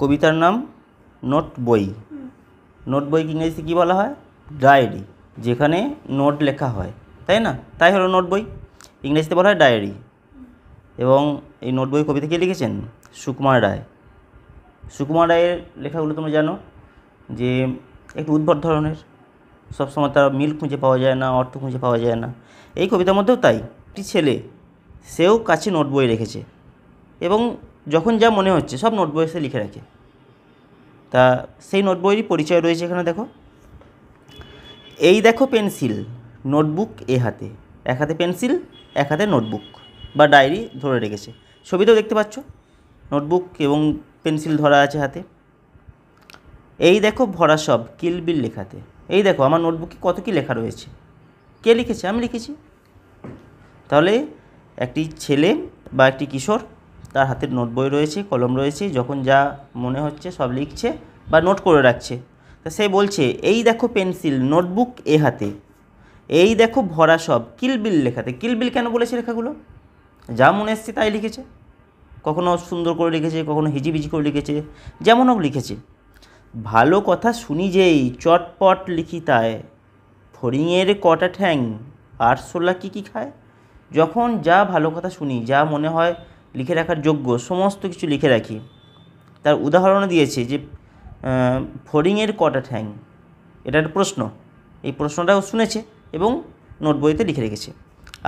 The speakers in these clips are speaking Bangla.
কবিতার নাম নোট বই নোট বইকে ইংরেজিতে কী বলা হয় ডায়েরি যেখানে নোট লেখা হয় তাই না তাই হলো নোট বই ইংরেজিতে বলা হয় ডায়েরি এবং এই নোট বই কবিতা কে লিখেছেন সুকুমার রায় সুকুমার রায়ের লেখাগুলো তোমরা জানো যে একটু উদ্ভট ধরনের সবসময় তার মিল খুঁজে পাওয়া যায় না অর্থ খুঁজে পাওয়া যায় না এই কবিতার মধ্যেও তাই একটি ছেলে সেও কাছে নোট বই রেখেছে এবং যখন যা মনে হচ্ছে সব নোট বইতে লিখে রাখে তা সেই নোট বইয়েরই পরিচয় রয়েছে এখানে দেখো এই দেখো পেন্সিল নোটবুক এ হাতে এক হাতে পেন্সিল এক হাতে নোটবুক বা ডায়েরি ধরে রেখেছে ছবিতেও দেখতে পাচ্ছ নোটবুক এবং পেন্সিল ধরা আছে হাতে এই দেখো ভরা সব কিলবিল লেখাতে এই দেখো আমার নোটবুকে কত কি লেখা রয়েছে কে লিখেছে আমি লিখেছি তাহলে একটি ছেলে বা একটি কিশোর তার হাতের নোট বই রয়েছে কলম রয়েছে যখন যা মনে হচ্ছে সব লিখছে বা নোট করে রাখছে তা সে বলছে এই দেখো পেন্সিল নোটবুক এ হাতে এই দেখো ভরা সব কিলবিল লেখাতে কিলবিল কেন বলেছে লেখাগুলো যা মনে এসছে তাই লিখেছে কখনো সুন্দর করে লিখেছে কখনো হিজিবিজি করে লিখেছে যেমন হোক লিখেছে ভালো কথা শুনি যেই চটপট লিখি তাই ফড়িংয়ের কটা ঠ্যাং আর সোলা কী কী খায় যখন যা ভালো কথা শুনি যা মনে হয় লিখে রাখার যোগ্য সমস্ত কিছু লিখে রাখি তার উদাহরণও দিয়েছে যে ফড়িংয়ের কটা ঠ্যাং এটা একটা প্রশ্ন এই প্রশ্নটাও শুনেছে এবং নোট বইতে লিখে রেখেছে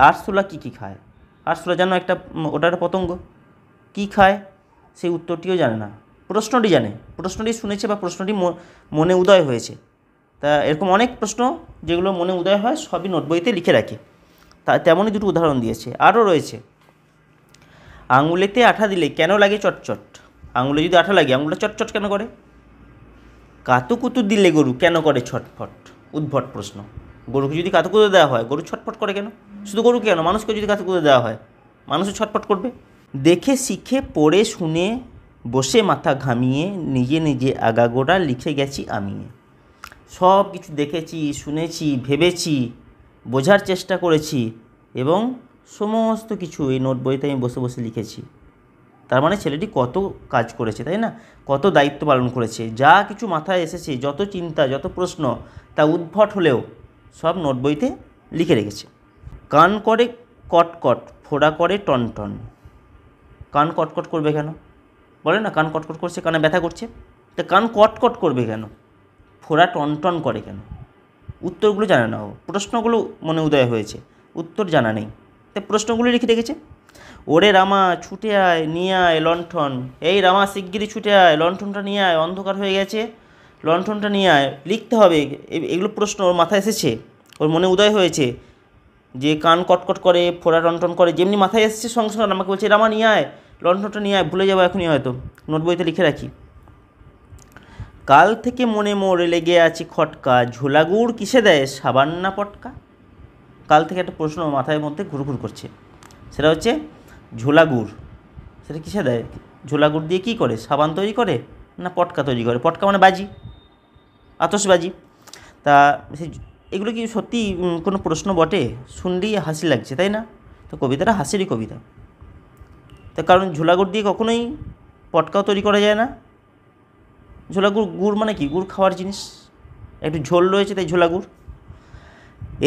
আরশোলা কী কী খায় আরশোলা জানো একটা ওটা একটা পতঙ্গ কী খায় সেই উত্তরটিও জানে না প্রশ্নটি জানে প্রশ্নটি শুনেছে বা প্রশ্নটি মনে উদয় হয়েছে তা এরকম অনেক প্রশ্ন যেগুলো মনে উদয় হয় সবই নোট বইতে লিখে রাখে তা তেমনই দুটো উদাহরণ দিয়েছে আরও রয়েছে আঙুলেতে আঠা দিলে কেন লাগে চটচট আঙুলে যদি আঠা লাগে আঙুলটা চটচট কেন করে কাতুকুতু দিলে গরু কেন করে ছটফট উদ্ভট প্রশ্ন গরুকে যদি কাতুকুতু দেওয়া হয় গরু ছটফট করে কেন শুধু গরু কেন মানুষকে যদি কাতুকুতু দেওয়া হয় মানুষও ছটফট করবে দেখে শিখে পড়ে শুনে বসে মাথা ঘামিয়ে নিজে নিজে আগাগোড়া লিখে গেছি আমি সব কিছু দেখেছি শুনেছি ভেবেছি বোঝার চেষ্টা করেছি এবং সমস্ত কিছু এই নোট বইতে আমি বসে বসে লিখেছি তার মানে ছেলেটি কত কাজ করেছে তাই না কত দায়িত্ব পালন করেছে যা কিছু মাথায় এসেছে যত চিন্তা যত প্রশ্ন তা উদ্ভট হলেও সব নোট বইতে লিখে রেখেছে কান করে কটকট ফোড়া করে টনটন কান কটকট করবে কেন বলে না কান কটকট করছে কানে ব্যথা করছে তা কান কটকট করবে কেন ফোড়া টনটন করে কেন উত্তরগুলো জানে না ও প্রশ্নগুলো মনে উদয় হয়েছে উত্তর জানা নেই তো প্রশ্নগুলি লিখে রেখেছে ওরে রামা ছুটে আয় নিয়ে আয় লণ্ঠন এই রামা শিগগিরই ছুটে আয় লণ্ঠনটা নিয়ে আয় অন্ধকার হয়ে গেছে লণ্ঠনটা নিয়ে আয় লিখতে হবে এগুলো প্রশ্ন ওর মাথায় এসেছে ওর মনে উদয় হয়েছে যে কান কটকট করে ফোড়া টনটন করে যেমনি মাথায় এসেছে সঙ্গে সঙ্গে আমাকে বলছে রামা নিয়ে আয় লণ্ঠনটা নিয়ে আয় ভুলে যাবো এখনই হয়তো নোট বইতে লিখে রাখি কাল থেকে মনে মোড়ে লেগে আছে খটকা ঝোলাগুড় কিসে দেয় সাবান্না পটকা কাল থেকে একটা প্রশ্ন মাথায় মধ্যে ঘুরঘুর করছে সেটা হচ্ছে ঝোলা গুড় সেটা কিসে দেয় ঝোলা গুড় দিয়ে কী করে সাবান তৈরি করে না পটকা তৈরি করে পটকা মানে বাজি আতসবাজি তা সেই এগুলো কি সত্যি কোনো প্রশ্ন বটে শুনলেই হাসি লাগছে তাই না তো কবিতাটা হাসিরই কবিতা তা কারণ ঝোলাগুড় দিয়ে কখনোই পটকাও তৈরি করা যায় না ঝোলাগুড় গুড় মানে কি গুড় খাওয়ার জিনিস একটু ঝোল রয়েছে তাই ঝোলাগুড়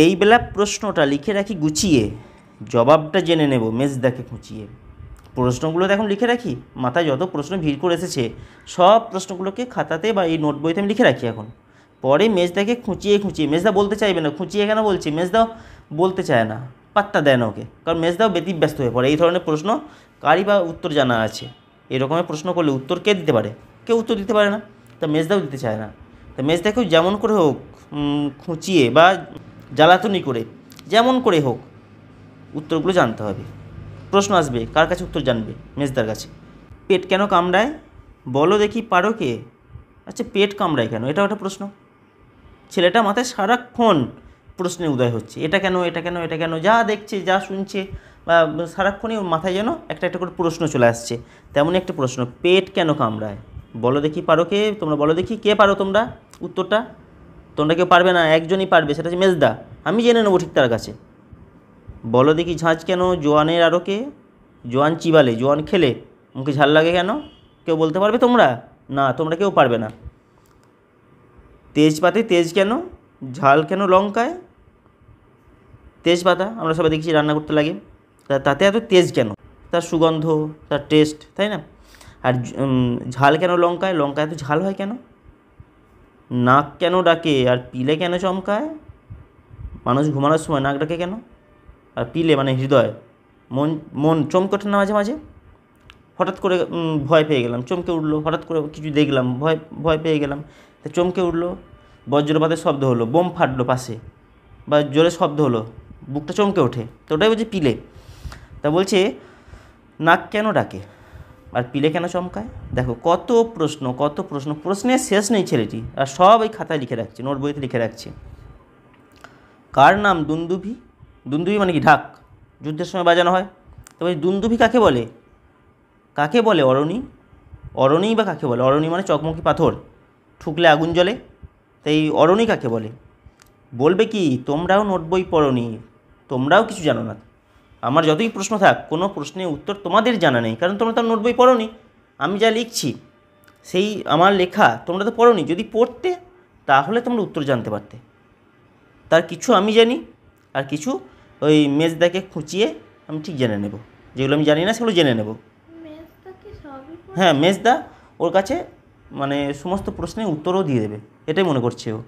এইবেলা প্রশ্নটা লিখে রাখি গুছিয়ে জবাবটা জেনে নেব মেজদাকে খুঁচিয়ে প্রশ্নগুলো এখন লিখে রাখি মাথায় যত প্রশ্ন ভিড় করে এসেছে সব প্রশ্নগুলোকে খাতাতে বা এই নোট বইতে আমি লিখে রাখি এখন পরে মেজদাকে খুঁচিয়ে খুঁচিয়ে মেজদা বলতে চাইবে না খুঁচিয়ে কেন বলছি মেজদাও বলতে চায় না পাত্তা দেয় না ওকে কারণ মেজদাও ব্যতিব্যস্ত হয়ে পড়ে এই ধরনের প্রশ্ন কারই বা উত্তর জানা আছে এরকমের প্রশ্ন করলে উত্তর কে দিতে পারে কেউ উত্তর দিতে পারে না তা মেজদাও দিতে চায় না তা মেজদাকেও যেমন করে হোক খুঁচিয়ে বা জ্বালাতনি করে যেমন করে হোক উত্তরগুলো জানতে হবে প্রশ্ন আসবে কার কাছে উত্তর জানবে মেজদার কাছে পেট কেন কামড়ায় বলো দেখি পারো কে আচ্ছা পেট কামড়ায় কেন এটাও একটা প্রশ্ন ছেলেটা মাথায় সারাক্ষণ প্রশ্নে উদয় হচ্ছে এটা কেন এটা কেন এটা কেন যা দেখছে যা শুনছে বা সারাক্ষণই ওর মাথায় যেন একটা একটা করে প্রশ্ন চলে আসছে তেমনই একটা প্রশ্ন পেট কেন কামড়ায় বলো দেখি পারো কে তোমরা বলো দেখি কে পারো তোমরা উত্তরটা তোমরা কেউ পারবে না একজনই পারবে সেটা হচ্ছে মেজদা আমি জেনে নেবো ঠিক তার কাছে বলো দেখি ঝাঁজ কেন জোয়ানের আরও কে জোয়ান চিবালে জোয়ান খেলে মুখে ঝাল লাগে কেন কেউ বলতে পারবে তোমরা না তোমরা কেউ পারবে না তেজপাতে তেজ কেন ঝাল কেন লঙ্কায় তেজপাতা আমরা সবাই দেখছি রান্না করতে লাগে তা তাতে এত তেজ কেন তার সুগন্ধ তার টেস্ট তাই না আর ঝাল কেন লঙ্কায় লঙ্কায় এত ঝাল হয় কেন নাক কেন ডাকে আর পিলে কেন চমকায় মানুষ ঘুমানোর সময় নাক ডাকে কেন আর পিলে মানে হৃদয় মন মন চমকে ওঠে না মাঝে মাঝে হঠাৎ করে ভয় পেয়ে গেলাম চমকে উঠলো হঠাৎ করে কিছু দেখলাম ভয় ভয় পেয়ে গেলাম তা চমকে উঠলো বজ্রপাতের শব্দ হলো বোম ফাটলো পাশে বা জোরে শব্দ হলো বুকটা চমকে ওঠে তো ওটাই বলছে পিলে তা বলছে নাক কেন ডাকে আর পিলে কেন চমকায় দেখো কত প্রশ্ন কত প্রশ্ন প্রশ্নের শেষ নেই ছেলেটি আর সব এই খাতায় লিখে রাখছে নোট বইতে লিখে রাখছে কার নাম দুন্দুভি দুন্দুভি মানে কি ঢাক যুদ্ধের সময় বাজানো হয় তবে দুন্দুভি কাকে বলে কাকে বলে অরণি অরণি বা কাকে বলে অরণি মানে চকমকি পাথর ঠুকলে আগুন জ্বলে তাই অরণি কাকে বলে বলবে কি তোমরাও নোট বই পড়নি তোমরাও কিছু জানো না আমার যতই প্রশ্ন থাক কোনো প্রশ্নের উত্তর তোমাদের জানা নেই কারণ তোমরা তো নোট বই পড়ো আমি যা লিখছি সেই আমার লেখা তোমরা তো পড়ো যদি পড়তে তাহলে তোমরা উত্তর জানতে পারতে তার কিছু আমি জানি আর কিছু ওই মেজ দেখে খুঁচিয়ে আমি ঠিক জেনে নেব যেগুলো আমি জানি না সেগুলো জেনে নেব হ্যাঁ মেজদা ওর কাছে মানে সমস্ত প্রশ্নের উত্তরও দিয়ে দেবে এটাই মনে করছে ও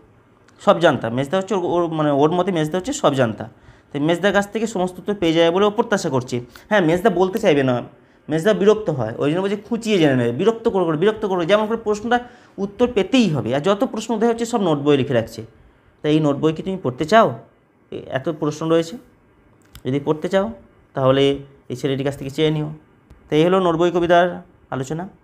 সব জানতা মেজদা হচ্ছে ওর মানে ওর মতে মেজদা হচ্ছে সব জানতা তাই মেজদার কাছ থেকে সমস্ত তথ্য পেয়ে যাবে বলেও প্রত্যাশা করছি হ্যাঁ মেজদা বলতে চাইবে না মেজদা বিরক্ত হয় ওই জন্য বলছে খুঁচিয়ে জেনে নেবে বিরক্ত করে করে বিরক্ত করে যেমন করে প্রশ্নটা উত্তর পেতেই হবে আর যত প্রশ্ন দেওয়া হচ্ছে সব নোট বই লিখে রাখছে তাই এই নোট বই কি তুমি পড়তে চাও এত প্রশ্ন রয়েছে যদি পড়তে চাও তাহলে এই ছেলেটির কাছ থেকে চেয়ে নিও তাই এই হলো নোট বই কবিতার আলোচনা